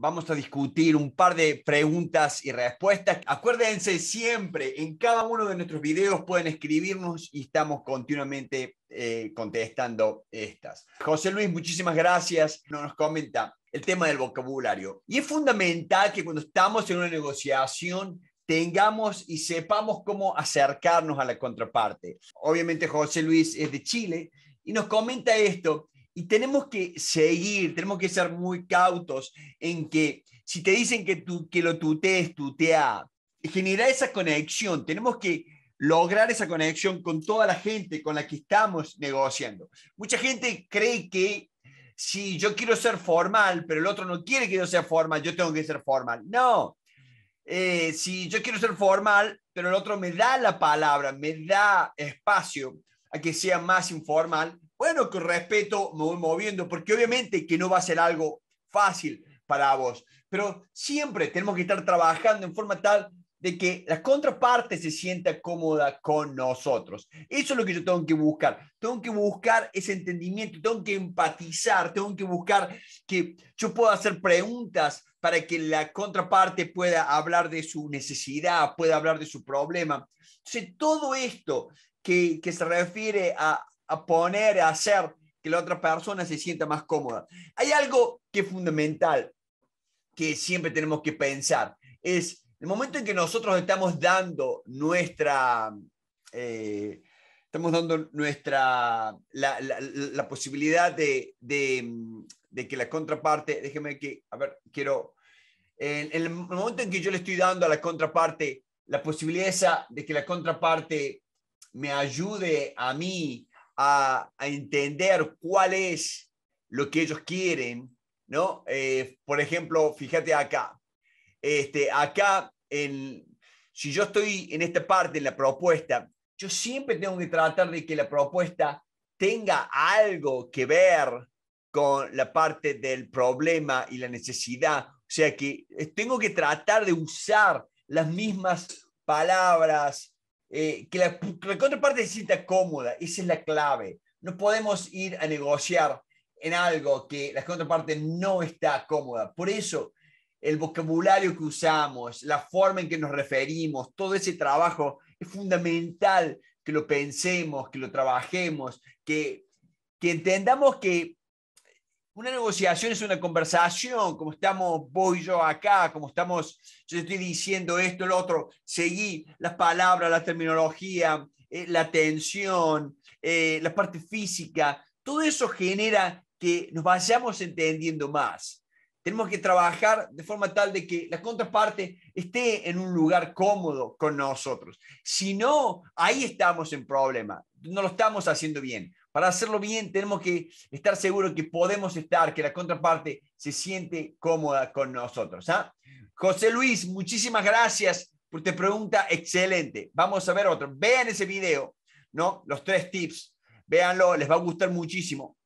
vamos a discutir un par de preguntas y respuestas. Acuérdense siempre, en cada uno de nuestros videos pueden escribirnos y estamos continuamente eh, contestando estas. José Luis, muchísimas gracias. Nos comenta el tema del vocabulario. Y es fundamental que cuando estamos en una negociación tengamos y sepamos cómo acercarnos a la contraparte. Obviamente José Luis es de Chile y nos comenta esto y tenemos que seguir, tenemos que ser muy cautos en que si te dicen que, que lo tutees, tutea, generar esa conexión, tenemos que lograr esa conexión con toda la gente con la que estamos negociando. Mucha gente cree que si yo quiero ser formal, pero el otro no quiere que yo sea formal, yo tengo que ser formal. No, eh, si yo quiero ser formal, pero el otro me da la palabra, me da espacio a que sea más informal, bueno, con respeto me voy moviendo, porque obviamente que no va a ser algo fácil para vos, pero siempre tenemos que estar trabajando en forma tal de que la contraparte se sienta cómoda con nosotros. Eso es lo que yo tengo que buscar. Tengo que buscar ese entendimiento, tengo que empatizar, tengo que buscar que yo pueda hacer preguntas para que la contraparte pueda hablar de su necesidad, pueda hablar de su problema. Entonces, todo esto que, que se refiere a, a poner, a hacer que la otra persona se sienta más cómoda. Hay algo que es fundamental, que siempre tenemos que pensar, es el momento en que nosotros estamos dando nuestra, eh, estamos dando nuestra, la, posibilidad de, que la contraparte, déjeme que, a ver, quiero, en, el momento en que yo le estoy dando a la contraparte la posibilidad de que la contraparte me ayude a mí a, entender cuál es lo que ellos quieren, ¿no? Eh, por ejemplo, fíjate acá. Este, acá, en, si yo estoy en esta parte, en la propuesta, yo siempre tengo que tratar de que la propuesta tenga algo que ver con la parte del problema y la necesidad. O sea que tengo que tratar de usar las mismas palabras, eh, que la, contraparte se sienta cómoda, esa es la clave. No podemos ir a negociar en algo que la contraparte no está cómoda. Por eso, el vocabulario que usamos, la forma en que nos referimos, todo ese trabajo es fundamental que lo pensemos, que lo trabajemos, que, que entendamos que una negociación es una conversación, como estamos vos y yo acá, como estamos, yo estoy diciendo esto, el otro, seguí las palabras, la terminología, eh, la tensión, eh, la parte física, todo eso genera que nos vayamos entendiendo más. Tenemos que trabajar de forma tal de que la contraparte esté en un lugar cómodo con nosotros. Si no, ahí estamos en problema, no lo estamos haciendo bien. Para hacerlo bien, tenemos que estar seguros que podemos estar, que la contraparte se siente cómoda con nosotros. ¿ah? José Luis, muchísimas gracias por tu pregunta excelente. Vamos a ver otro. Vean ese video, ¿no? Los tres tips. Véanlo, les va a gustar muchísimo.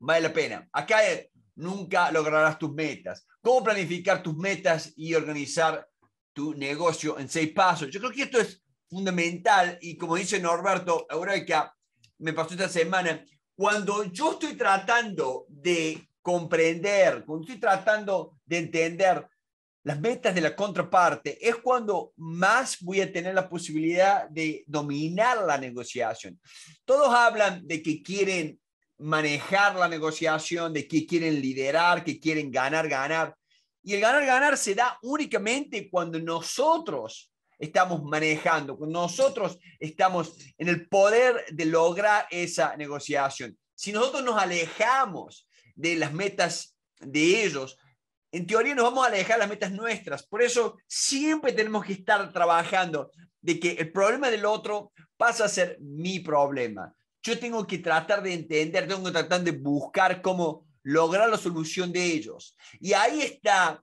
Vale la pena. Acá eh, nunca lograrás tus metas. ¿Cómo planificar tus metas y organizar tu negocio en seis pasos? Yo creo que esto es fundamental y como dice Norberto ahora que me pasó esta semana, cuando yo estoy tratando de comprender, cuando estoy tratando de entender las metas de la contraparte, es cuando más voy a tener la posibilidad de dominar la negociación. Todos hablan de que quieren manejar la negociación, de que quieren liderar, que quieren ganar, ganar. Y el ganar, ganar se da únicamente cuando nosotros estamos manejando, nosotros estamos en el poder de lograr esa negociación. Si nosotros nos alejamos de las metas de ellos, en teoría nos vamos a alejar de las metas nuestras. Por eso siempre tenemos que estar trabajando de que el problema del otro pasa a ser mi problema. Yo tengo que tratar de entender, tengo que tratar de buscar cómo lograr la solución de ellos. Y ahí está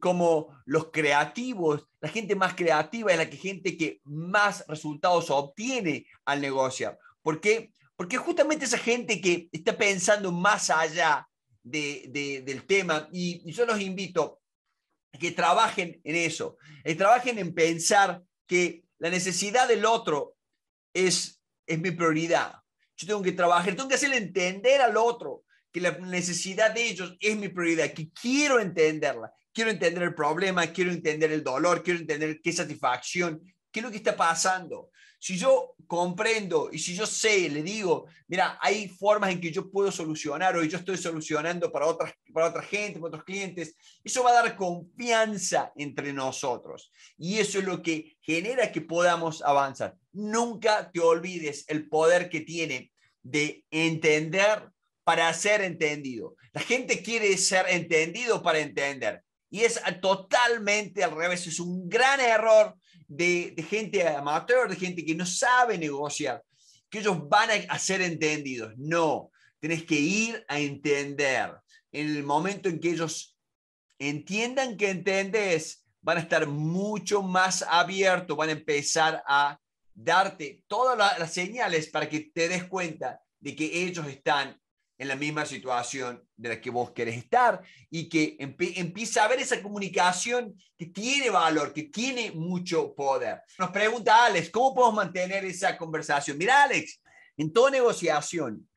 como los creativos la gente más creativa es la que gente que más resultados obtiene al negociar. ¿Por qué? Porque justamente esa gente que está pensando más allá de, del tema, y, yo los invito a que trabajen en eso, que eh, trabajen en pensar que la necesidad del otro es, es mi prioridad. Yo tengo que trabajar, tengo que hacerle entender al otro que la necesidad de ellos es mi prioridad, que quiero entenderla, quiero entender el problema, quiero entender el dolor, quiero entender qué satisfacción, qué es lo que está pasando. Si yo comprendo y si yo sé, le digo, mira, hay formas en que yo puedo solucionar o yo estoy solucionando para, otras, para otra gente, para otros clientes, eso va a dar confianza entre nosotros. Y eso es lo que genera que podamos avanzar. Nunca te olvides el poder que tiene de entender para ser entendido. La gente quiere ser entendido para entender. Y es ah, totalmente al revés, es un gran error de, gente amateur, de gente que no sabe negociar, que ellos van a, ser entendidos. No, tienes que ir a entender. En el momento en que ellos entiendan que entendés, van a estar mucho más abiertos, van a empezar a darte todas las señales para que te des cuenta de que ellos están en la misma situación de la que vos querés estar y que empieza a haber esa comunicación que tiene valor, que tiene mucho poder. Nos pregunta Alex, ¿cómo podemos mantener esa conversación? Mira, Alex, en toda negociación,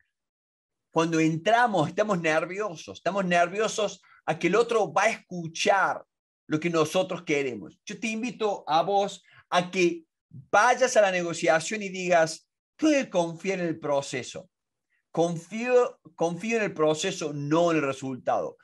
cuando entramos estamos nerviosos, estamos nerviosos a que el otro va a escuchar lo que nosotros queremos. Yo te invito a vos a que vayas a la negociación y digas, tú confía en el proceso Confío, confío en el proceso, no en el resultado.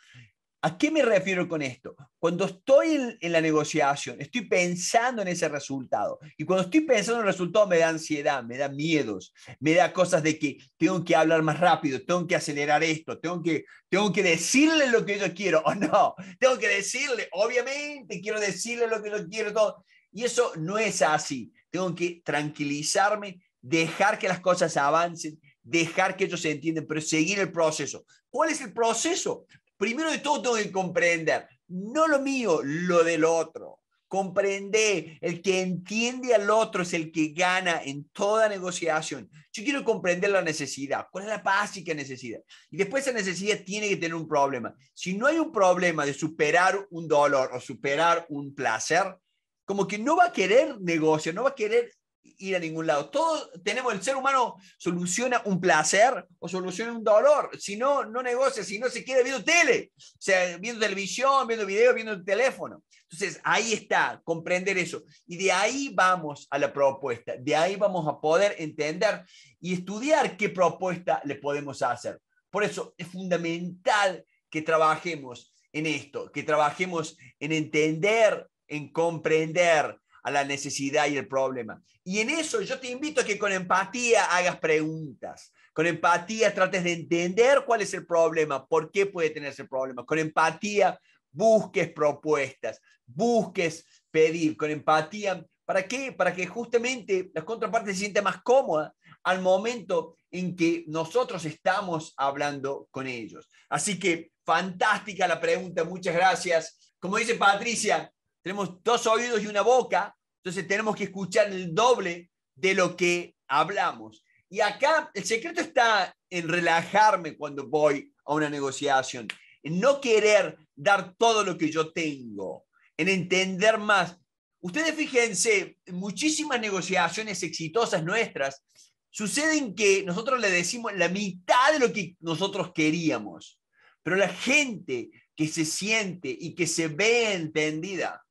¿A qué me refiero con esto? Cuando estoy en, la negociación, estoy pensando en ese resultado. Y cuando estoy pensando en el resultado, me da ansiedad, me da miedos, me da cosas de que tengo que hablar más rápido, tengo que acelerar esto, tengo que, tengo que decirle lo que yo quiero, o oh, no, tengo que decirle, obviamente quiero decirle lo que yo quiero, todo. Y eso no es así. Tengo que tranquilizarme, dejar que las cosas avancen, dejar que ellos se entiendan, pero seguir el proceso. ¿Cuál es el proceso? Primero de todo tengo que comprender, no lo mío, lo del otro. Comprender, el que entiende al otro es el que gana en toda negociación. Yo quiero comprender la necesidad, cuál es la básica necesidad. Y después esa necesidad tiene que tener un problema. Si no hay un problema de superar un dolor o superar un placer, como que no va a querer negociar, no va a querer ir a ningún lado. Todos tenemos, el ser humano soluciona un placer o soluciona un dolor. Si no, no negocia, si no se quiere viendo tele, o sea, viendo televisión, viendo video, viendo el teléfono. Entonces, ahí está, comprender eso. Y de ahí vamos a la propuesta, de ahí vamos a poder entender y estudiar qué propuesta le podemos hacer. Por eso es fundamental que trabajemos en esto, que trabajemos en entender, en comprender, a la necesidad y el problema. Y en eso yo te invito a que con empatía hagas preguntas, con empatía trates de entender cuál es el problema, por qué puede tener ese problema, con empatía busques propuestas, busques pedir, con empatía, ¿para qué? Para que justamente la contraparte se sienta más cómoda al momento en que nosotros estamos hablando con ellos. Así que fantástica la pregunta, muchas gracias. Como dice Patricia, tenemos dos oídos y una boca, entonces tenemos que escuchar el doble de lo que hablamos. Y acá el secreto está en relajarme cuando voy a una negociación, en no querer dar todo lo que yo tengo, en entender más. Ustedes fíjense, muchísimas negociaciones exitosas nuestras suceden que nosotros le decimos la mitad de lo que nosotros queríamos, pero la gente que se siente y que se ve entendida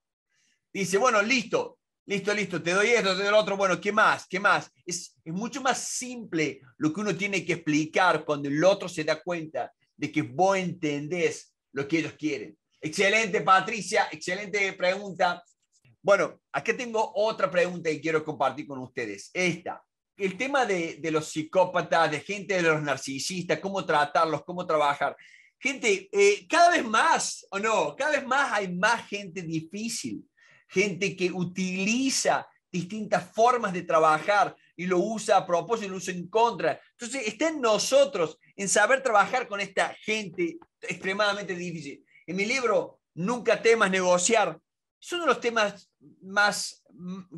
dice, bueno, listo, listo, listo, te doy esto, te doy lo otro, bueno, ¿qué más? ¿Qué más? Es, mucho más simple lo que uno tiene que explicar cuando el otro se da cuenta de que vos entendés lo que ellos quieren. Excelente, Patricia, excelente pregunta. Bueno, acá tengo otra pregunta que quiero compartir con ustedes. Esta, el tema de, los psicópatas, de gente de los narcisistas, cómo tratarlos, cómo trabajar. Gente, eh, cada vez más, ¿o no? Cada vez más hay más gente difícil gente que utiliza distintas formas de trabajar y lo usa a propósito y lo usa en contra. Entonces, está en nosotros en saber trabajar con esta gente extremadamente difícil. En mi libro, Nunca temas negociar, es uno de los temas más,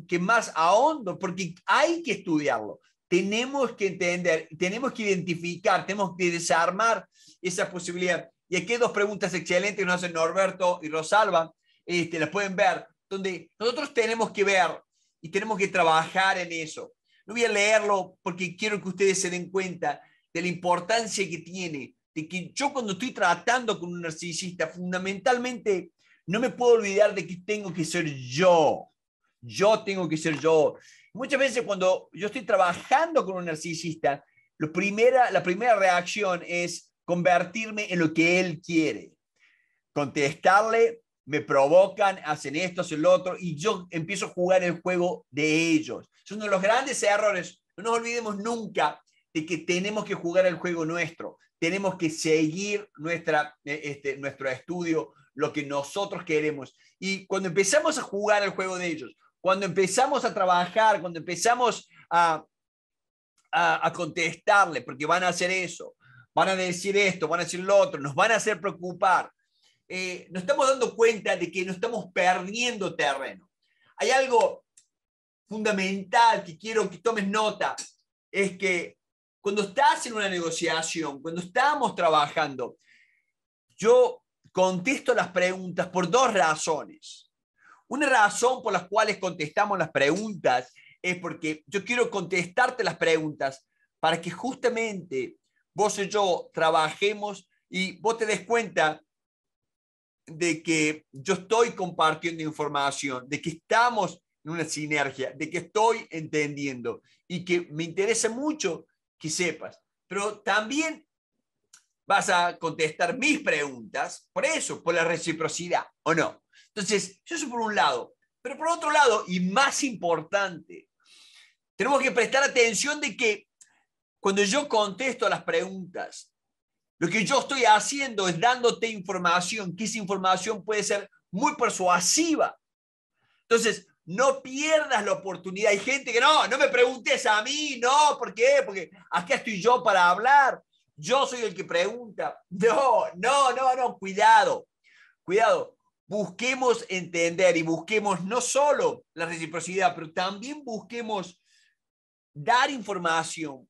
que más ahondo, porque hay que estudiarlo. Tenemos que entender, tenemos que identificar, tenemos que desarmar esa posibilidad. Y aquí hay dos preguntas excelentes que nos hacen Norberto y Rosalba. Este, las pueden ver donde nosotros tenemos que ver y tenemos que trabajar en eso. No voy a leerlo porque quiero que ustedes se den cuenta de la importancia que tiene, de que yo cuando estoy tratando con un narcisista, fundamentalmente no me puedo olvidar de que tengo que ser yo. Yo tengo que ser yo. Muchas veces cuando yo estoy trabajando con un narcisista, la primera reacción es convertirme en lo que él quiere. Contestarle me provocan, hacen esto, hacen lo otro, y yo empiezo a jugar el juego de ellos. Es uno de los grandes errores. No nos olvidemos nunca de que tenemos que jugar el juego nuestro, tenemos que seguir nuestra, eh, este, nuestro estudio, lo que nosotros queremos. Y cuando empezamos a jugar el juego de ellos, cuando empezamos a trabajar, cuando empezamos a, a, a contestarle, porque van a hacer eso, van a decir esto, van a decir lo otro, nos van a hacer preocupar, eh, nos estamos dando cuenta de que nos estamos perdiendo terreno. Hay algo fundamental que quiero que tomes nota, es que cuando estás en una negociación, cuando estamos trabajando, yo contesto las preguntas por dos razones. Una razón por las cuales contestamos las preguntas es porque yo quiero contestarte las preguntas para que justamente vos y yo trabajemos y vos te des cuenta de que yo estoy compartiendo información, de que estamos en una sinergia, de que estoy entendiendo y que me interesa mucho que sepas. Pero también vas a contestar mis preguntas, por eso, por la reciprocidad, ¿o no? Entonces, eso por un lado. Pero por otro lado, y más importante, tenemos que prestar atención de que cuando yo contesto a las preguntas, lo que yo estoy haciendo es dándote información, que esa información puede ser muy persuasiva. Entonces, no pierdas la oportunidad. Hay gente que no, no me preguntes a mí, no, ¿por qué? Porque acá estoy yo para hablar. Yo soy el que pregunta. No, no, no, no, cuidado. Cuidado. Busquemos entender y busquemos no solo la reciprocidad, pero también busquemos dar información,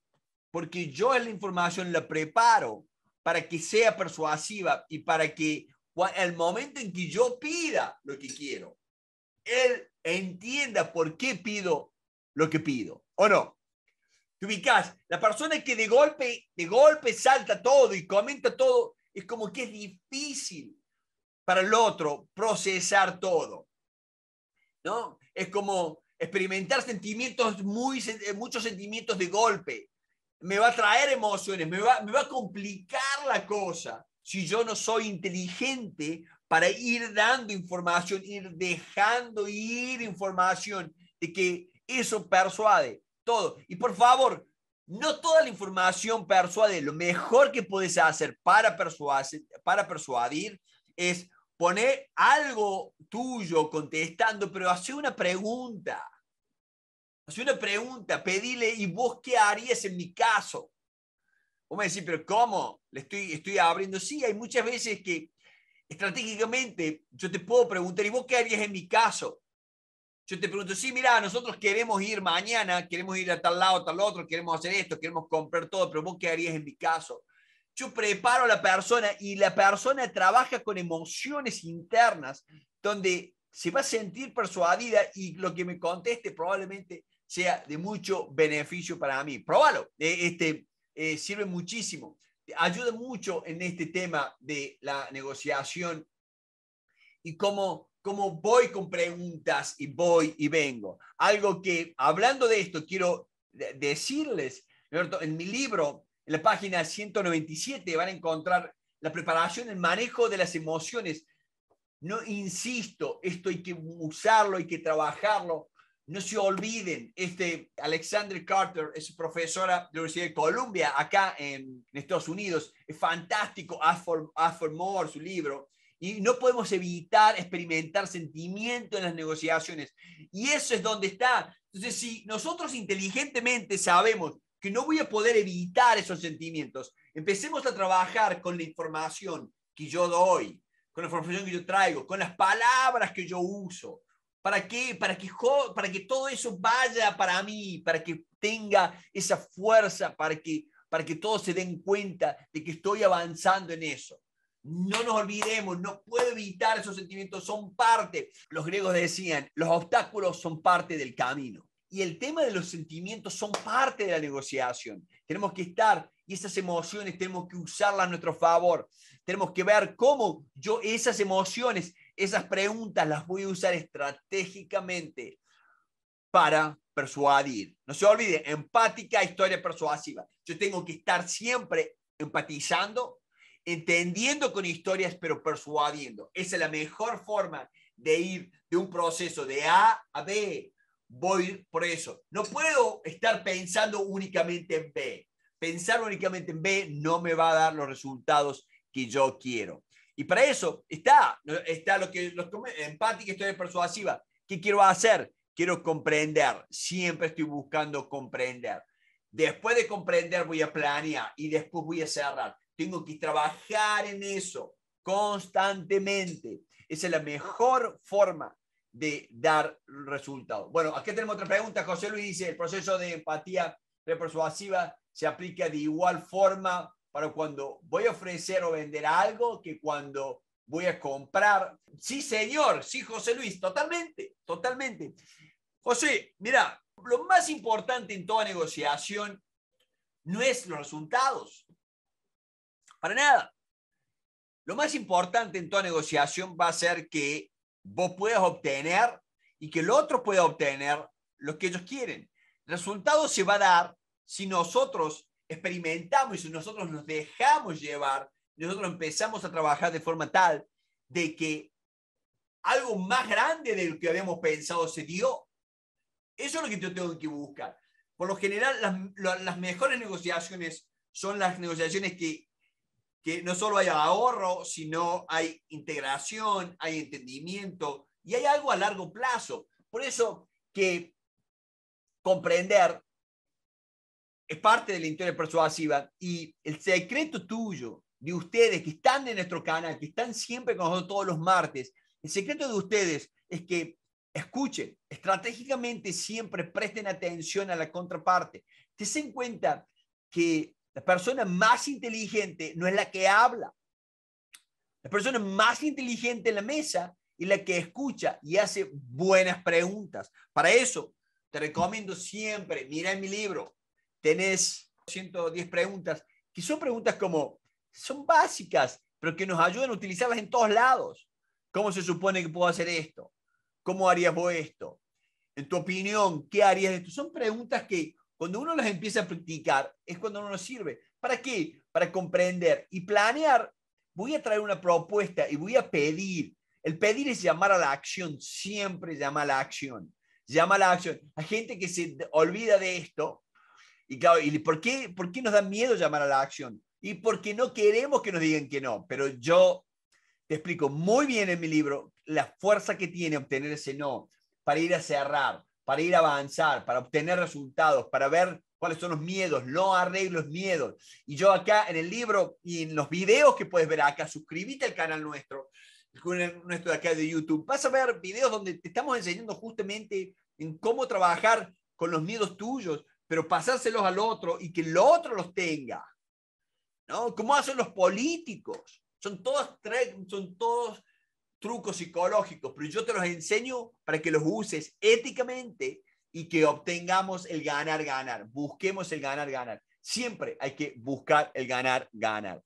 porque yo la información la preparo para que sea persuasiva y para que el momento en que yo pida lo que quiero, él entienda por qué pido lo que pido, ¿o no? Te ubicas, la persona que de golpe, de golpe salta todo y comenta todo, es como que es difícil para el otro procesar todo, ¿no? Es como experimentar sentimientos, muy, eh, muchos sentimientos de golpe, me va a traer emociones, me va, a complicar la cosa si yo no soy inteligente para ir dando información, ir dejando ir información, de que eso persuade todo. Y por favor, no toda la información persuade. Lo mejor que puedes hacer para, para persuadir es poner algo tuyo contestando, pero hacer una pregunta. Haz una pregunta, pedile, ¿y vos qué harías en mi caso? Vos me decís, pero ¿cómo? Le estoy, estoy abriendo. Sí, hay muchas veces que estratégicamente yo te puedo preguntar, ¿y vos qué harías en mi caso? Yo te pregunto, sí, mira, nosotros queremos ir mañana, queremos ir a tal lado, tal otro, queremos hacer esto, queremos comprar todo, pero vos qué harías en mi caso? Yo preparo a la persona y la persona trabaja con emociones internas donde se va a sentir persuadida y lo que me conteste probablemente sea de mucho beneficio para mí. Pruébalo, eh, este, eh, sirve muchísimo. Ayuda mucho en este tema de la negociación y cómo, cómo voy con preguntas y voy y vengo. Algo que, hablando de esto, quiero decirles, en mi libro, en la página 197, van a encontrar la preparación, el manejo de las emociones. No insisto, esto hay que usarlo, hay que trabajarlo, no se olviden, este Alexander Carter es profesora de la Universidad de Columbia, acá en, Estados Unidos. Es fantástico, Ask for, su libro. Y no podemos evitar experimentar sentimientos en las negociaciones. Y eso es donde está. Entonces, si nosotros inteligentemente sabemos que no voy a poder evitar esos sentimientos, empecemos a trabajar con la información que yo doy, con la información que yo traigo, con las palabras que yo uso, para que, para que, para que todo eso vaya para mí, para que tenga esa fuerza, para que, para que todos se den cuenta de que estoy avanzando en eso. No nos olvidemos, no puedo evitar esos sentimientos, son parte. Los griegos decían, los obstáculos son parte del camino. Y el tema de los sentimientos son parte de la negociación. Tenemos que estar y esas emociones tenemos que usarlas a nuestro favor. Tenemos que ver cómo yo esas emociones esas preguntas las voy a usar estratégicamente para persuadir. No se olvide, empática, historia persuasiva. Yo tengo que estar siempre empatizando, entendiendo con historias, pero persuadiendo. Esa es la mejor forma de ir de un proceso de A a B. Voy por eso. No puedo estar pensando únicamente en B. Pensar únicamente en B no me va a dar los resultados que yo quiero. Y para eso está, está lo que los, empática, historia persuasiva. ¿Qué quiero hacer? Quiero comprender. Siempre estoy buscando comprender. Después de comprender voy a planear y después voy a cerrar. Tengo que trabajar en eso constantemente. Esa es la mejor forma de dar resultados. Bueno, aquí tenemos otra pregunta. José Luis dice, el proceso de empatía persuasiva se aplica de igual forma para cuando voy a ofrecer o vender algo que cuando voy a comprar. Sí, señor, sí, José Luis, totalmente, totalmente. José, mira, lo más importante en toda negociación no es los resultados, para nada. Lo más importante en toda negociación va a ser que vos puedas obtener y que el otro pueda obtener lo que ellos quieren. El resultado se va a dar si nosotros experimentamos y nosotros nos dejamos llevar, nosotros empezamos a trabajar de forma tal de que algo más grande de lo que habíamos pensado se dio. Eso es lo que yo tengo que buscar. Por lo general, las, las mejores negociaciones son las negociaciones que, que no solo hay ahorro, sino hay integración, hay entendimiento y hay algo a largo plazo. Por eso que comprender es parte de la historia persuasiva y el secreto tuyo de ustedes que están en nuestro canal, que están siempre con nosotros todos los martes, el secreto de ustedes es que escuchen, estratégicamente siempre presten atención a la contraparte. Te se cuenta que la persona más inteligente no es la que habla. La persona más inteligente en la mesa es la que escucha y hace buenas preguntas. Para eso, te recomiendo siempre, mira en mi libro, tenés 110 preguntas, que son preguntas como, son básicas, pero que nos ayudan a utilizarlas en todos lados. ¿Cómo se supone que puedo hacer esto? ¿Cómo harías vos esto? En tu opinión, ¿qué harías de esto? Son preguntas que cuando uno las empieza a practicar es cuando uno nos sirve. ¿Para qué? Para comprender y planear. Voy a traer una propuesta y voy a pedir. El pedir es llamar a la acción, siempre llama a la acción. Llama a la acción. Hay gente que se olvida de esto y claro, por qué, por nos da miedo llamar a la acción? Y porque no queremos que nos digan que no. Pero yo te explico muy bien en mi libro la fuerza que tiene obtener ese no para ir a cerrar, para ir a avanzar, para obtener resultados, para ver cuáles son los miedos, no arreglos miedos. Y yo acá en el libro y en los videos que puedes ver acá, suscríbete al canal nuestro, el, nuestro de acá de YouTube. Vas a ver videos donde te estamos enseñando justamente en cómo trabajar con los miedos tuyos, pero pasárselos al otro y que el otro los tenga. ¿No? ¿Cómo hacen los políticos? Son todos, son todos trucos psicológicos, pero yo te los enseño para que los uses éticamente y que obtengamos el ganar, ganar. Busquemos el ganar, ganar. Siempre hay que buscar el ganar, ganar.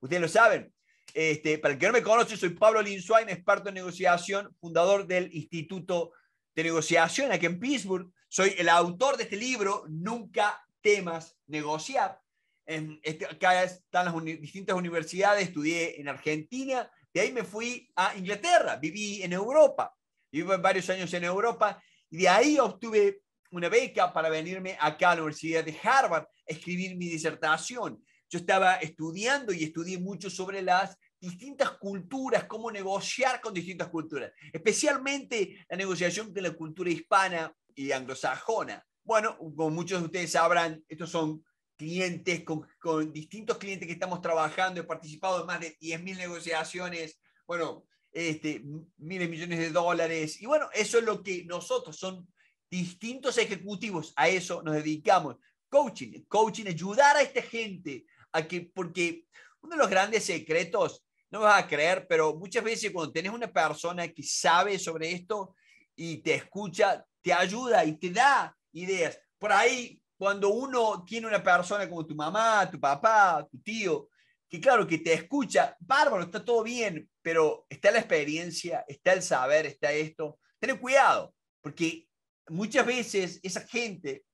Ustedes lo saben. Este, para el que no me conoce, soy Pablo Linsuain, experto en negociación, fundador del Instituto de Negociación aquí en Pittsburgh soy el autor de este libro, Nunca temas negociar. En, este, acá están las distintas universidades, estudié en Argentina, de ahí me fui a Inglaterra, viví en Europa, viví varios años en Europa y de ahí obtuve una beca para venirme acá a la Universidad de Harvard a escribir mi disertación. Yo estaba estudiando y estudié mucho sobre las distintas culturas, cómo negociar con distintas culturas, especialmente la negociación con la cultura hispana, y anglosajona. Bueno, como muchos de ustedes sabrán, estos son clientes, con, distintos clientes que estamos trabajando, he participado en más de 10.000 negociaciones, bueno, este, miles millones de dólares, y bueno, eso es lo que nosotros, son distintos ejecutivos, a eso nos dedicamos. Coaching, coaching, ayudar a esta gente a que, porque uno de los grandes secretos, no me vas a creer, pero muchas veces cuando tenés una persona que sabe sobre esto y te escucha, te ayuda y te da ideas. Por ahí, cuando uno tiene una persona como tu mamá, tu papá, tu tío, que claro, que te escucha, bárbaro, está todo bien, pero está la experiencia, está el saber, está esto. Ten cuidado, porque muchas veces esa gente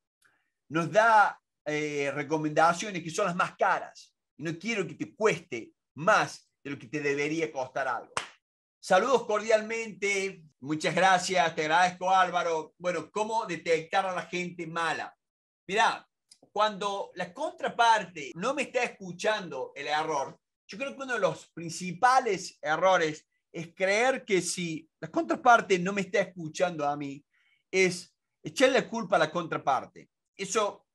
nos da eh, recomendaciones que son las más caras. Y no quiero que te cueste más de lo que te debería costar algo. Saludos cordialmente, muchas gracias, te agradezco Álvaro. Bueno, ¿cómo detectar a la gente mala? Mira, cuando la contraparte no me está escuchando el error, yo creo que uno de los principales errores es creer que si la contraparte no me está escuchando a mí, es echarle la culpa a la contraparte. Eso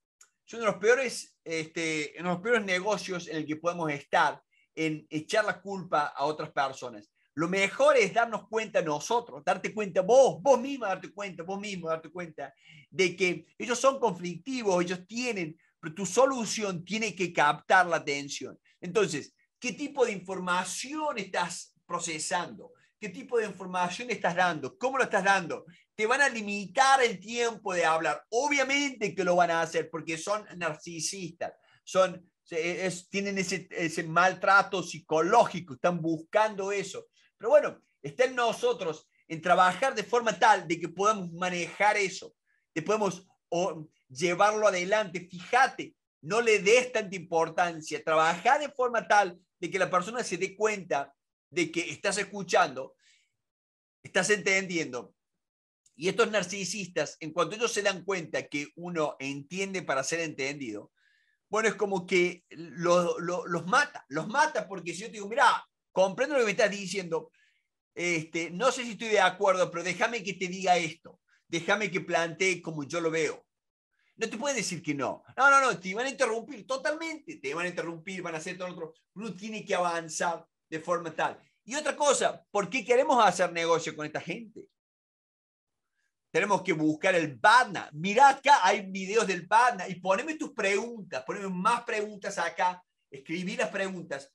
es uno de los peores, este, uno los peores negocios en el que podemos estar, en echar la culpa a otras personas. Lo mejor es darnos cuenta nosotros, darte cuenta vos, vos misma darte cuenta, vos mismo darte cuenta de que ellos son conflictivos, ellos tienen, pero tu solución tiene que captar la atención. Entonces, ¿qué tipo de información estás procesando? ¿Qué tipo de información estás dando? ¿Cómo lo estás dando? Te van a limitar el tiempo de hablar. Obviamente que lo van a hacer porque son narcisistas, son tienen ese, maltrato psicológico, están buscando eso. Pero bueno, está en nosotros en trabajar de forma tal de que podamos manejar eso, de podemos o, llevarlo adelante. Fíjate, no le des tanta importancia. Trabajar de forma tal de que la persona se dé cuenta de que estás escuchando, estás entendiendo. Y estos narcisistas, en cuanto ellos se dan cuenta que uno entiende para ser entendido, bueno, es como que los mata, los mata porque si yo te digo, mira, comprendo lo que me estás diciendo, este, no sé si estoy de acuerdo, pero déjame que te diga esto, déjame que plantee como yo lo veo. No te puedo decir que no. No, no, no, te van a interrumpir totalmente, te van a interrumpir, van a hacer todo otro. Uno tiene que avanzar de forma tal. Y otra cosa, ¿por qué queremos hacer negocio con esta gente? Tenemos que buscar el BADNA. mirad acá, hay videos del partner. y poneme tus preguntas, poneme más preguntas acá, escribí las preguntas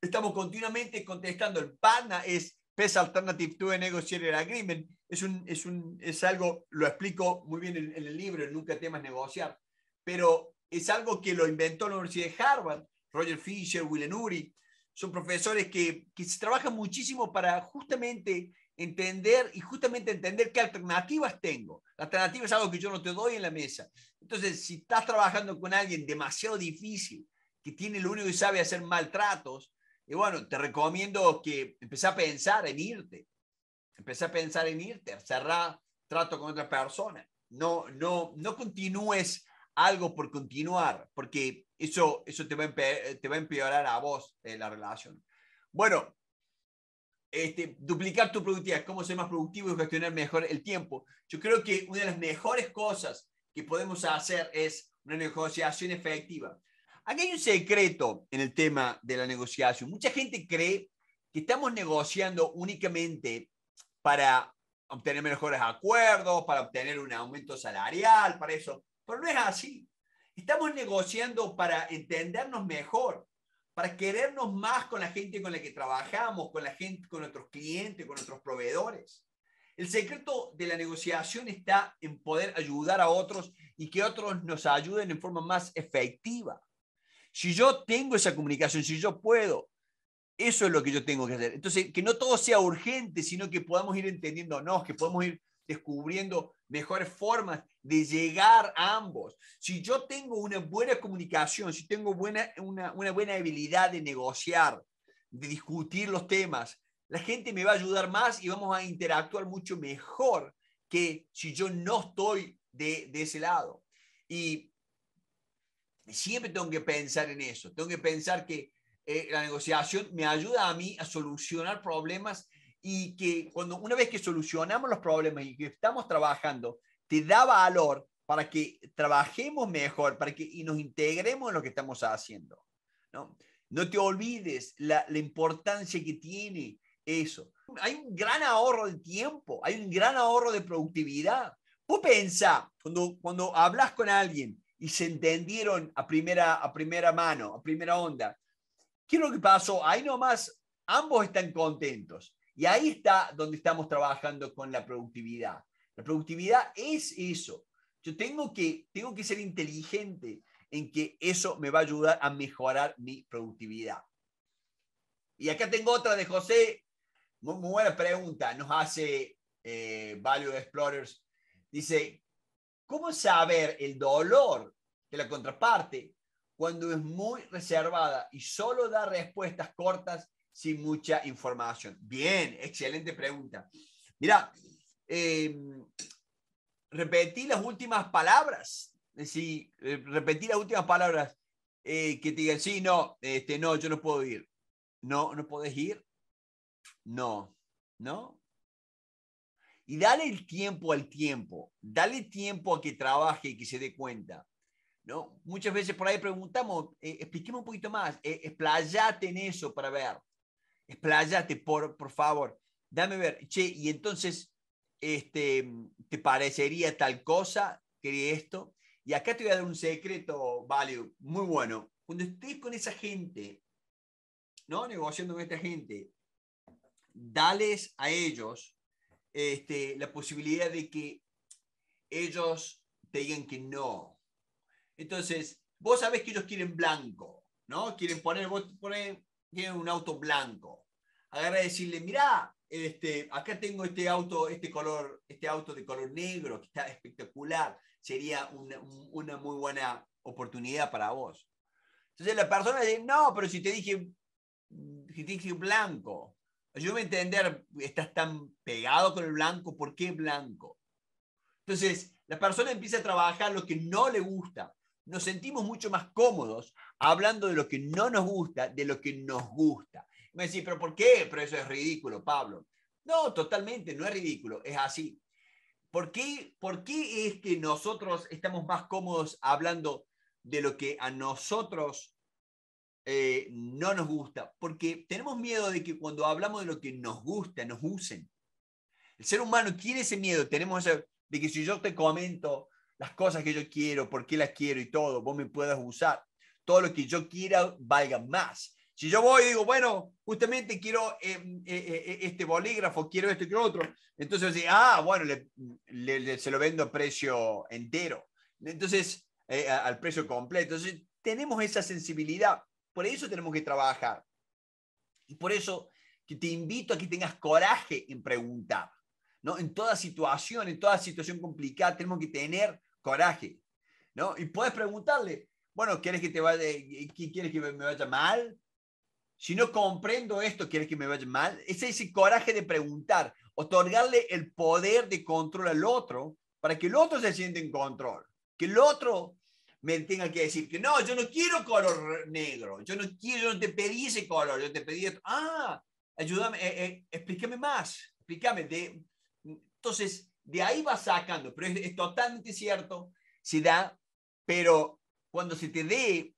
estamos continuamente contestando. El PANA es PES Alternative to a Negotiated Agreement. Es, un, es, un, es algo, lo explico muy bien en, el libro, Nunca temas negociar, pero es algo que lo inventó la Universidad de Harvard, Roger Fisher, Willen Uri. Son profesores que, que se trabajan muchísimo para justamente entender y justamente entender qué alternativas tengo. La alternativa es algo que yo no te doy en la mesa. Entonces, si estás trabajando con alguien demasiado difícil, que tiene lo único y sabe hacer maltratos, y bueno, te recomiendo que empecé a pensar en irte. Empecé a pensar en irte, cerrar trato con otra persona. No, no, no continúes algo por continuar, porque eso, eso te, va a empeorar a vos eh, la relación. Bueno, este, duplicar tu productividad, cómo ser más productivo y gestionar mejor el tiempo. Yo creo que una de las mejores cosas que podemos hacer es una negociación efectiva. Aquí hay un secreto en el tema de la negociación. Mucha gente cree que estamos negociando únicamente para obtener mejores acuerdos, para obtener un aumento salarial, para eso. Pero no es así. Estamos negociando para entendernos mejor, para querernos más con la gente con la que trabajamos, con la gente, con nuestros clientes, con nuestros proveedores. El secreto de la negociación está en poder ayudar a otros y que otros nos ayuden en forma más efectiva. Si yo tengo esa comunicación, si yo puedo, eso es lo que yo tengo que hacer. Entonces, que no todo sea urgente, sino que podamos ir entendiéndonos, que podamos ir descubriendo mejores formas de llegar a ambos. Si yo tengo una buena comunicación, si tengo buena, una, buena habilidad de negociar, de discutir los temas, la gente me va a ayudar más y vamos a interactuar mucho mejor que si yo no estoy de, de ese lado. Y siempre tengo que pensar en eso, tengo que pensar que eh, la negociación me ayuda a mí a solucionar problemas y que cuando una vez que solucionamos los problemas y que estamos trabajando, te da valor para que trabajemos mejor, para que y nos integremos en lo que estamos haciendo. No, no te olvides la, importancia que tiene eso. Hay un gran ahorro de tiempo, hay un gran ahorro de productividad. Vos pensá, cuando, cuando hablas con alguien y se entendieron a primera, a primera mano, a primera onda. ¿Qué es lo que pasó? Ahí nomás ambos están contentos. Y ahí está donde estamos trabajando con la productividad. La productividad es eso. Yo tengo que, tengo que ser inteligente en que eso me va a ayudar a mejorar mi productividad. Y acá tengo otra de José. Muy, buena pregunta. Nos hace eh, Value Explorers. Dice, ¿Cómo saber el dolor de la contraparte cuando es muy reservada y solo da respuestas cortas sin mucha información? Bien, excelente pregunta. Mira, em, repetí las últimas palabras. Es eh, repetí las últimas palabras eh, que te digan, sí, no, este, no, yo no puedo ir. No, no puedes ir. No, no, y dale el tiempo al tiempo, dale tiempo a que trabaje y que se dé cuenta. ¿no? Muchas veces por ahí preguntamos, eh, un poquito más, eh, en eso para ver, explayate, por, por favor, dame ver, che, y entonces, este, ¿te parecería tal cosa? ¿Quería esto? Y acá te voy a dar un secreto, Value, muy bueno. Cuando estés con esa gente, ¿no? Negociando con esta gente, dales a ellos este, la posibilidad de que ellos te digan que no. Entonces, vos sabés que ellos quieren blanco, ¿no? Quieren poner, vos un auto blanco. Agarra y decirle, mirá, este, acá tengo este auto, este color, este auto de color negro que está espectacular. Sería una, una muy buena oportunidad para vos. Entonces la persona dice, no, pero si te dije, si te dije blanco, yo a entender, estás tan pegado con el blanco, ¿por qué blanco? Entonces, la persona empieza a trabajar lo que no le gusta. Nos sentimos mucho más cómodos hablando de lo que no nos gusta, de lo que nos gusta. Me decís, ¿pero por qué? Pero eso es ridículo, Pablo. No, totalmente, no es ridículo, es así. ¿Por qué, ¿Por qué es que nosotros estamos más cómodos hablando de lo que a nosotros eh, no nos gusta, porque tenemos miedo de que cuando hablamos de lo que nos gusta, nos usen. El ser humano tiene ese miedo, tenemos ese, de que si yo te comento las cosas que yo quiero, por qué las quiero y todo, vos me puedas usar. Todo lo que yo quiera valga más. Si yo voy y digo, bueno, justamente quiero eh, eh, este bolígrafo, quiero esto y quiero otro, entonces, ah, bueno, se lo vendo a precio entero. Entonces, al precio completo. Entonces, tenemos esa sensibilidad. Por eso tenemos que trabajar. Y por eso que te invito a que tengas coraje en preguntar. ¿no? En toda situación, en toda situación complicada, tenemos que tener coraje. ¿no? Y puedes preguntarle, bueno, ¿quieres que, te eh, ¿quieres que me vaya mal? Si no comprendo esto, ¿quieres que me vaya mal? Es ese coraje de preguntar, otorgarle el poder de control al otro para que el otro se siente en control, que el otro me tenga que decir que no, yo no quiero color negro, yo no quiero, yo no te pedí ese color, yo te pedí, ah, ayúdame, eh, eh, explícame más, explícame. De, entonces, de ahí vas sacando, pero es, totalmente cierto, se da, pero cuando se te dé,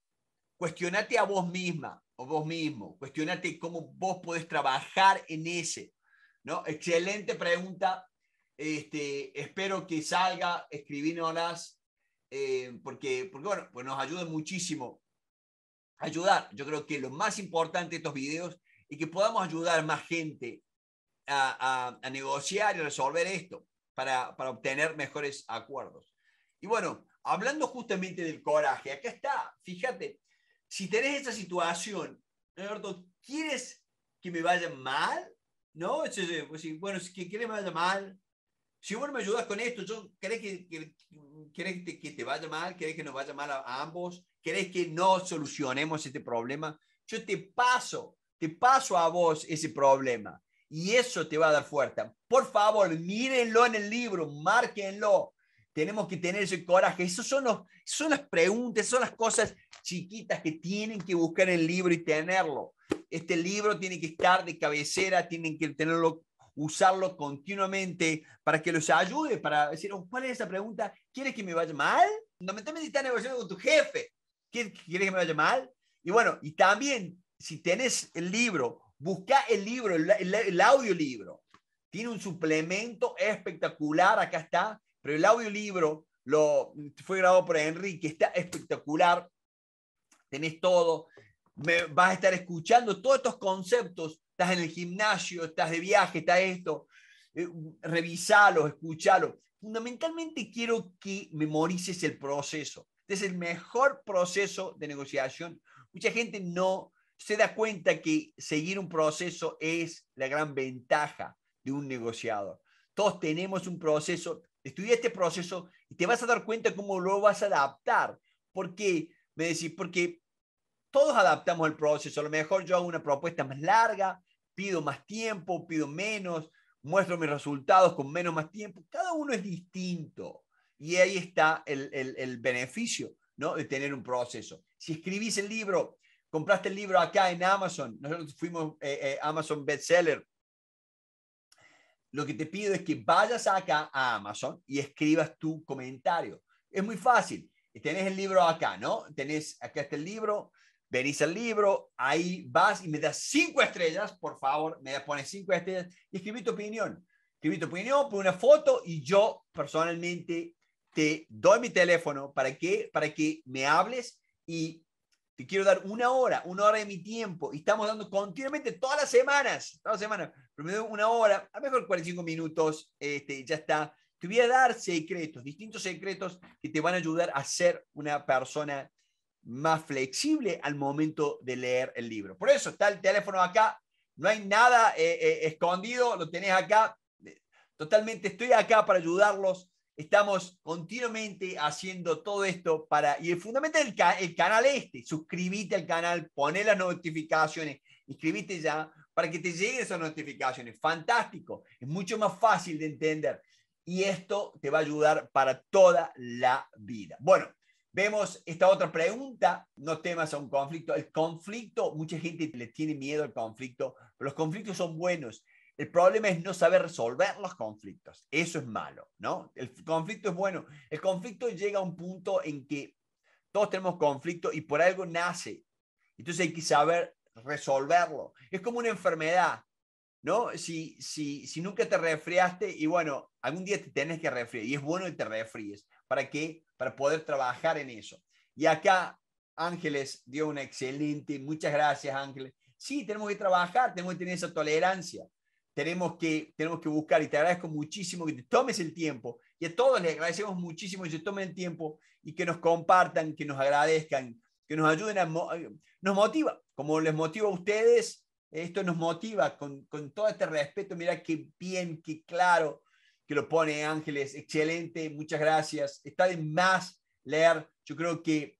cuestionate a vos misma o vos mismo, cuestionate cómo vos podés trabajar en ese, ¿no? Excelente pregunta, este, espero que salga, las eh, porque, porque, bueno, pues nos ayuda muchísimo a ayudar. Yo creo que lo más importante de estos videos es que podamos ayudar más gente a, negociar y resolver esto para, para obtener mejores acuerdos. Y bueno, hablando justamente del coraje, acá está, fíjate, si tenés esa situación, ¿quieres que me vaya mal? ¿No? Eh, pues, bueno, si quieres que me vaya mal, si vos me ayudas con esto, yo creo que, que, ¿Quieres que te, vaya mal? ¿Quieres que nos vaya mal a, ambos? ¿Quieres que no solucionemos este problema? Yo te paso, te paso a vos ese problema y eso te va a dar fuerza. Por favor, mírenlo en el libro, márquenlo. Tenemos que tener ese coraje. Esas son, son las preguntas, son las cosas chiquitas que tienen que buscar en el libro y tenerlo. Este libro tiene que estar de cabecera, tienen que tenerlo usarlo continuamente para que los ayude, para decir, ¿cuál es esa pregunta? ¿Quieres que me vaya mal? No me estás negociando con tu jefe. ¿Quieres que me vaya mal? Y bueno, y también, si tenés el libro, busca el libro, el, audiolibro. Tiene un suplemento espectacular, acá está, pero el audiolibro lo, fue grabado por Enrique, está espectacular. Tenés todo, me, vas a estar escuchando todos estos conceptos estás en el gimnasio, estás de viaje, está esto, eh, revisalo, escúchalo. Fundamentalmente quiero que memorices el proceso. Este es el mejor proceso de negociación. Mucha gente no se da cuenta que seguir un proceso es la gran ventaja de un negociador. Todos tenemos un proceso, estudia este proceso y te vas a dar cuenta cómo lo vas a adaptar. Porque, me decís, porque todos adaptamos el proceso. A lo mejor yo hago una propuesta más larga, pido más tiempo, pido menos, muestro mis resultados con menos más tiempo. Cada uno es distinto. Y ahí está el, el, beneficio ¿no? de tener un proceso. Si escribís el libro, compraste el libro acá en Amazon, nosotros fuimos eh, eh, Amazon bestseller. Lo que te pido es que vayas acá a Amazon y escribas tu comentario. Es muy fácil. Tenés el libro acá, ¿no? Tenés acá este libro, venís al libro, ahí vas y me das cinco estrellas, por favor, me pones cinco estrellas y escribí tu opinión. Escribí tu opinión, pon una foto y yo personalmente te doy mi teléfono para que, para que me hables y te quiero dar una hora, una hora de mi tiempo. Y estamos dando continuamente todas las semanas, todas las semanas, doy una hora, a lo mejor 45 minutos, este, ya está. Te voy a dar secretos, distintos secretos que te van a ayudar a ser una persona más flexible al momento de leer el libro. Por eso está el teléfono acá, no hay nada eh, eh, escondido, lo tenés acá. Totalmente estoy acá para ayudarlos. Estamos continuamente haciendo todo esto para, y fundamentalmente el, el canal este, suscríbete al canal, poné las notificaciones, inscribite ya para que te lleguen esas notificaciones. Fantástico, es mucho más fácil de entender y esto te va a ayudar para toda la vida. Bueno, Vemos esta otra pregunta, no temas a un conflicto. El conflicto, mucha gente le tiene miedo al conflicto, pero los conflictos son buenos. El problema es no saber resolver los conflictos. Eso es malo, ¿no? El conflicto es bueno. El conflicto llega a un punto en que todos tenemos conflicto y por algo nace. Entonces hay que saber resolverlo. Es como una enfermedad, ¿no? Si, si, si nunca te resfriaste y bueno, algún día te tenés que resfriar y es bueno que te resfríes. ¿Para qué? Para poder trabajar en eso. Y acá Ángeles dio una excelente, muchas gracias Ángeles. Sí, tenemos que trabajar, tenemos que tener esa tolerancia, tenemos que, tenemos que buscar y te agradezco muchísimo que te tomes el tiempo y a todos les agradecemos muchísimo que se tomen el tiempo y que nos compartan, que nos agradezcan, que nos ayuden a... Nos motiva, como les motiva a ustedes, esto nos motiva con, con todo este respeto, mira qué bien, qué claro, que lo pone Ángeles. Excelente, muchas gracias. Está de más leer. Yo creo que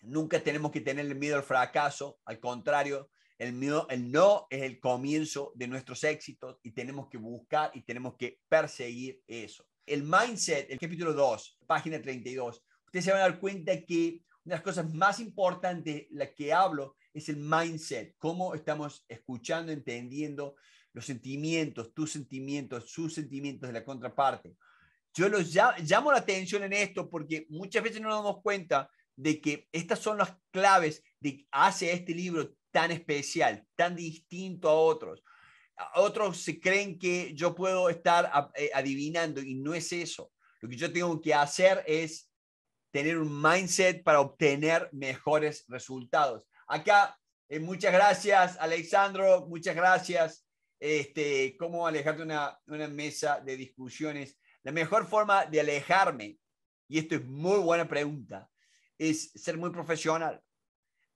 nunca tenemos que tener miedo al fracaso. Al contrario, el, miedo, el no es el comienzo de nuestros éxitos y tenemos que buscar y tenemos que perseguir eso. El mindset, el capítulo 2, página 32. Ustedes se van a dar cuenta que una de las cosas más importantes, la que hablo, es el mindset, cómo estamos escuchando, entendiendo los sentimientos, tus sentimientos, sus sentimientos de la contraparte. Yo los llamo la atención en esto porque muchas veces no nos damos cuenta de que estas son las claves de que hace este libro tan especial, tan distinto a otros. Otros se creen que yo puedo estar eh, adivinando y no es eso. Lo que yo tengo que hacer es tener un mindset para obtener mejores resultados. Acá, eh, muchas gracias, Alexandro, muchas gracias, este, cómo alejarte de una, mesa de discusiones. La mejor forma de alejarme, y esto es muy buena pregunta, es ser muy profesional.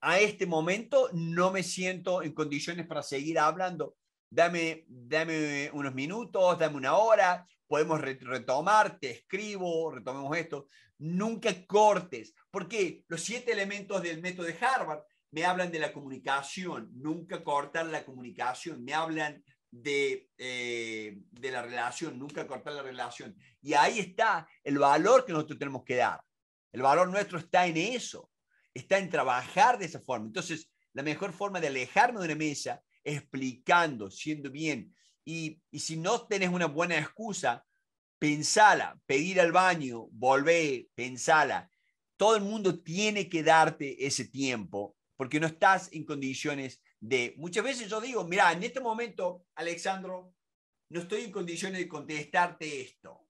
A este momento no me siento en condiciones para seguir hablando. Dame, dame unos minutos, dame una hora, podemos retomar, te escribo, retomemos esto. Nunca cortes, porque los siete elementos del método de Harvard me hablan de la comunicación, nunca cortan la comunicación, me hablan eh, de, la relación, nunca cortar la relación. Y ahí está el valor que nosotros tenemos que dar. El valor nuestro está en eso, está en trabajar de esa forma. Entonces, la mejor forma de alejarme de una mesa es explicando, siendo bien. Y, y si no tenés una buena excusa, pensala, pedir al baño, volver, pensala. Todo el mundo tiene que darte ese tiempo porque no estás en condiciones muchas veces yo digo, mira, en este momento, Alexandro, no estoy en condiciones de contestarte esto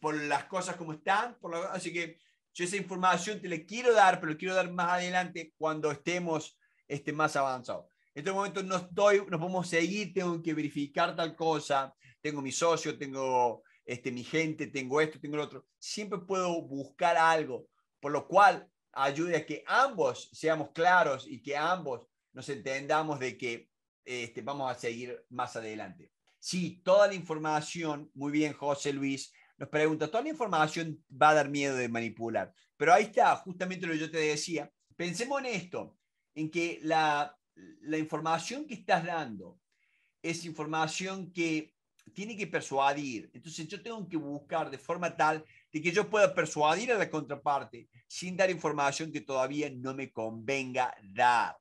por las cosas como están, por así que yo esa información te la quiero dar, pero quiero dar más adelante cuando estemos este, más avanzados. En este momento no estoy, vamos a seguir, tengo que verificar tal cosa, tengo mi socio, tengo este, mi gente, tengo esto, tengo lo otro. Siempre puedo buscar algo, por lo cual ayude a que ambos seamos claros y que ambos nos entendamos de que este, vamos a seguir más adelante. Sí, toda la información, muy bien José Luis, nos pregunta, toda la información va a dar miedo de manipular, pero ahí está justamente lo que yo te decía. Pensemos en esto, en que la, la información que estás dando es información que tiene que persuadir. Entonces yo tengo que buscar de forma tal de que yo pueda persuadir a la contraparte sin dar información que todavía no me convenga dar.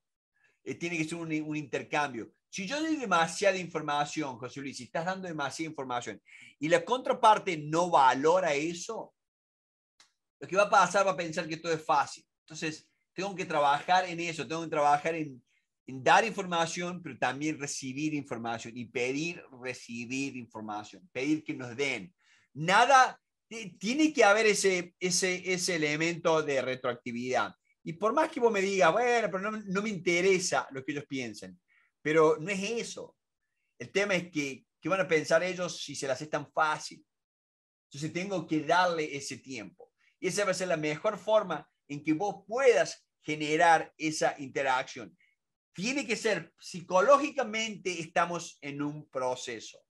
Eh, tiene que ser un, intercambio. Si yo doy demasiada información, José Luis, si estás dando demasiada información y la contraparte no valora eso, lo que va a pasar va a pensar que todo es fácil. Entonces, tengo que trabajar en eso, tengo que trabajar en, dar información, pero también recibir información y pedir, recibir información, pedir que nos den. Nada, eh, tiene que haber ese, ese elemento de retroactividad. Y por más que vos me digas, bueno, pero no, no, me interesa lo que ellos piensen, pero no es eso. El tema es que, ¿qué van a pensar ellos si se las es tan fácil? Entonces tengo que darle ese tiempo. Y esa va a ser la mejor forma en que vos puedas generar esa interacción. Tiene que ser psicológicamente estamos en un proceso.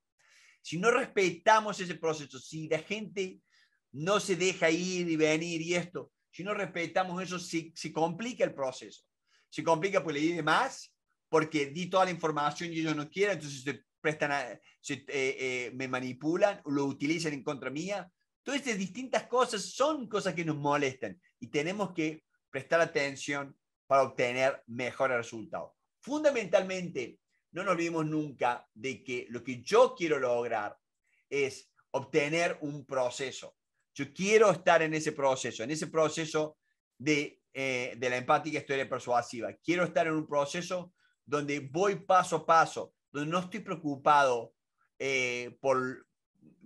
Si no respetamos ese proceso, si la gente no se deja ir y venir y esto, si no respetamos eso, se, complica el proceso. Se complica porque le di de más, porque di toda la información y ellos no quieren, entonces prestan eh, eh, me manipulan, lo utilizan en contra mía. Todas estas distintas cosas son cosas que nos molestan y tenemos que prestar atención para obtener mejores resultados. Fundamentalmente, no nos olvidemos nunca de que lo que yo quiero lograr es obtener un proceso, yo quiero estar en ese proceso, en ese proceso de, eh, de la empática historia persuasiva. Quiero estar en un proceso donde voy paso a paso, donde no estoy preocupado eh, por,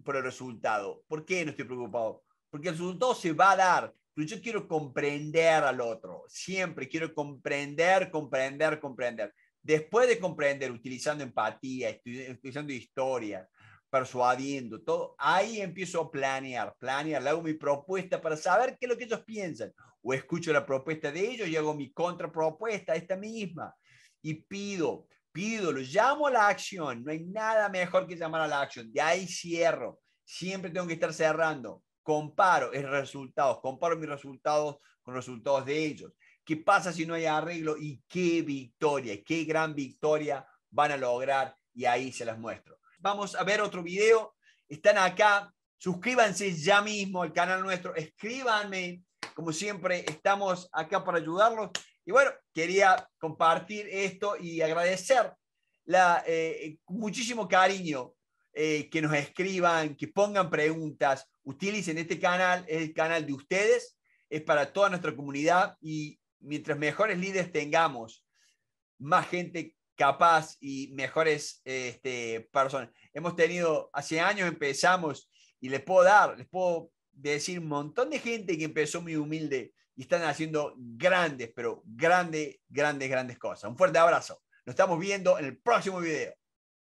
por el resultado. ¿Por qué no estoy preocupado? Porque el resultado se va a dar, pero yo quiero comprender al otro. Siempre quiero comprender, comprender, comprender. Después de comprender, utilizando empatía, utilizando historia, persuadiendo, todo. Ahí empiezo a planear, planear, le hago mi propuesta para saber qué es lo que ellos piensan. O escucho la propuesta de ellos y hago mi contrapropuesta, esta misma. Y pido, pido, lo llamo a la acción. No hay nada mejor que llamar a la acción. De ahí cierro. Siempre tengo que estar cerrando. Comparo los resultados, comparo mis resultados con los resultados de ellos. ¿Qué pasa si no hay arreglo? Y qué victoria, qué gran victoria van a lograr. Y ahí se las muestro vamos a ver otro video. Están acá. Suscríbanse ya mismo al canal nuestro. Escríbanme. Como siempre, estamos acá para ayudarlos. Y bueno, quería compartir esto y agradecer la, eh, muchísimo cariño eh, que nos escriban, que pongan preguntas. Utilicen este canal, es el canal de ustedes, es para toda nuestra comunidad y mientras mejores líderes tengamos, más gente capaz y mejores este, personas. Hemos tenido, hace años empezamos y les puedo dar, les puedo decir un montón de gente que empezó muy humilde y están haciendo grandes, pero grandes, grandes, grandes cosas. Un fuerte abrazo. Nos estamos viendo en el próximo video.